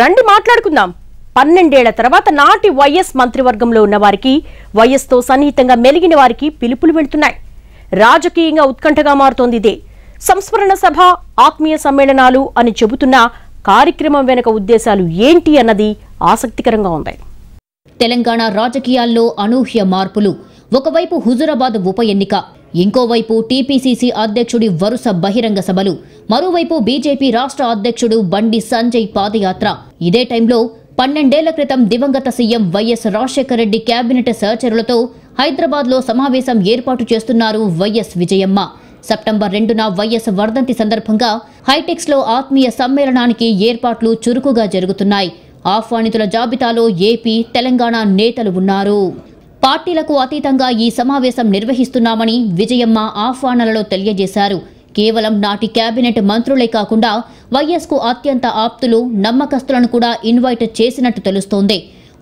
రండి మాట్లాడుకుందాం పన్నెండేళ్ల తర్వాత నాటి వైఎస్ మంత్రివర్గంలో ఉన్న వారికి వైఎస్తో సన్నిహితంగా మెలిగిన వారికి పిలుపులు వెళ్తున్నాయి రాజకీయంగా ఉత్కంఠగా మారుతోంది ఇదే సంస్మరణ సభ ఆత్మీయ సమ్మేళనాలు అని చెబుతున్న కార్యక్రమం వెనుక ఉద్దేశాలు ఏంటి అన్నది ఆసక్తికరంగా ఉంది తెలంగాణ రాజకీయాల్లో అనూహ్య మార్పులు ఒకవైపు హుజురాబాద్ ఉప ఎన్నిక ఇంకోవైపు టీపీసీసీ అధ్యక్షుడి వరుస బహిరంగ సభలు మరోవైపు బీజేపీ రాష్ట్ర అధ్యక్షుడు బండి సంజయ్ పాదయాత్ర ఇదే టైంలో పన్నెండేళ్ల క్రితం దివంగత సీఎం వైఎస్ రాజశేఖర రెడ్డి కేబినెట్ సహచరులతో హైదరాబాద్లో సమావేశం ఏర్పాటు చేస్తున్నారు వైఎస్ విజయమ్మ సెప్టెంబర్ రెండున వైఎస్ వర్ధంతి సందర్భంగా హైటెక్స్లో ఆత్మీయ సమ్మేళనానికి ఏర్పాట్లు చురుకుగా జరుగుతున్నాయి ఆహ్వానితుల జాబితాలో ఏపీ తెలంగాణ నేతలు ఉన్నారు పార్టీలకు అతీతంగా ఈ సమావేశం నిర్వహిస్తున్నామని విజయమ్మ ఆహ్వానాలలో తెలియజేశారు కేవలం నాటి కేబినెట్ మంత్రులే కాకుండా వైఎస్కు అత్యంత ఆప్తులు నమ్మకస్తులను కూడా ఇన్వైట్ చేసినట్టు తెలుస్తోంది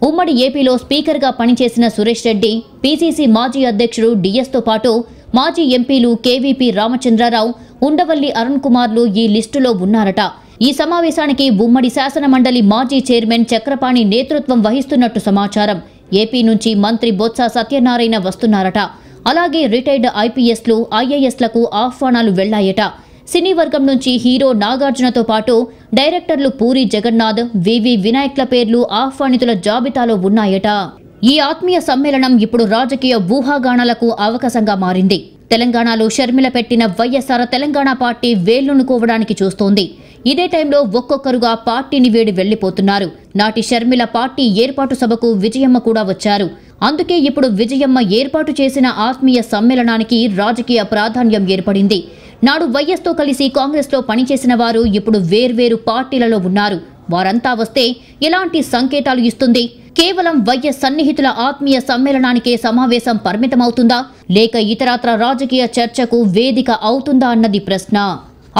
ఉమ్మడి ఏపీలో స్పీకర్గా పనిచేసిన సురేష్ రెడ్డి పీసీసీ మాజీ అధ్యక్షుడు డిఎస్తో పాటు మాజీ ఎంపీలు కేవీపీ రామచంద్రరావు ఉండవల్లి అరుణ్ కుమార్లు ఈ లిస్టులో ఉన్నారట ఈ సమావేశానికి ఉమ్మడి శాసనమండలి మాజీ చైర్మన్ చక్రపాణి నేతృత్వం వహిస్తున్నట్టు సమాచారం ఏపీ నుంచి మంత్రి బొత్స సత్యనారాయణ వస్తున్నారట అలాగే రిటైర్డ్ ఐపీఎస్లు ఐఏఎస్లకు ఆహ్వానాలు వెళ్లాయట సినీ వర్గం నుంచి హీరో నాగార్జునతో పాటు డైరెక్టర్లు పూరి జగన్నాథ్ వివి వినాయక్ల పేర్లు ఆహ్వానితుల జాబితాలో ఉన్నాయట ఈ ఆత్మీయ సమ్మేళనం ఇప్పుడు రాజకీయ ఊహాగానాలకు అవకాశంగా మారింది తెలంగాణలో షర్మిల పెట్టిన వైఎస్ఆర్ తెలంగాణ పార్టీ వేళ్లునుకోవడానికి చూస్తోంది ఇదే టైంలో ఒక్కొక్కరుగా పార్టీని వేడి వెళ్లిపోతున్నారు నాటి షర్మిల పార్టీ ఏర్పాటు సభకు విజయమ్మ కూడా వచ్చారు అందుకే ఇప్పుడు విజయమ్మ ఏర్పాటు చేసిన ఆత్మీయ సమ్మేళనానికి రాజకీయ ప్రాధాన్యం ఏర్పడింది నాడు వైఎస్తో కలిసి కాంగ్రెస్లో పనిచేసిన వారు ఇప్పుడు వేర్వేరు పార్టీలలో ఉన్నారు వారంతా వస్తే ఎలాంటి సంకేతాలు ఇస్తుంది కేవలం వైఎస్ సన్నిహితుల ఆత్మీయ సమ్మేళనానికే సమావేశం పరిమితమవుతుందా లేక ఇతరత్ర రాజకీయ చర్చకు వేదిక అవుతుందా అన్నది ప్రశ్న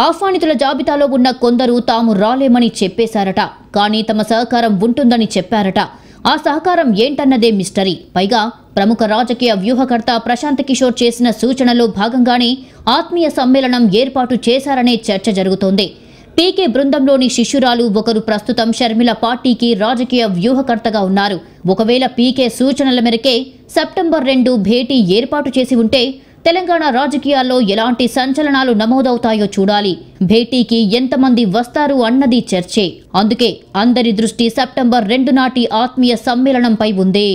ఆహ్వానితుల జాబితాలో ఉన్న కొందరు తాము రాలేమని చెప్పేశారట కానీ తమ సహకారం ఉంటుందని చెప్పారట ఆ సహకారం ఏంటన్నదే మిస్టరీ పైగా ప్రముఖ రాజకీయ వ్యూహకర్త ప్రశాంత్ కిషోర్ చేసిన సూచనలో భాగంగానే ఆత్మీయ సమ్మేళనం ఏర్పాటు చేశారనే చర్చ జరుగుతోంది పీకే బృందంలోని శిష్యురాలు ఒకరు ప్రస్తుతం షర్మిల పార్టీకి రాజకీయ వ్యూహకర్తగా ఉన్నారు ఒకవేళ పీకే సూచనల మేరకే సెప్టెంబర్ రెండు భేటీ ఏర్పాటు చేసి ఉంటే తెలంగాణ రాజకీయాల్లో ఎలాంటి సంచలనాలు నమోదవుతాయో చూడాలి భేటీకి ఎంతమంది వస్తారు అన్నది చర్చే అందుకే అందరి దృష్టి సెప్టెంబర్ రెండు నాటి ఆత్మీయ సమ్మేళనంపై ఉంది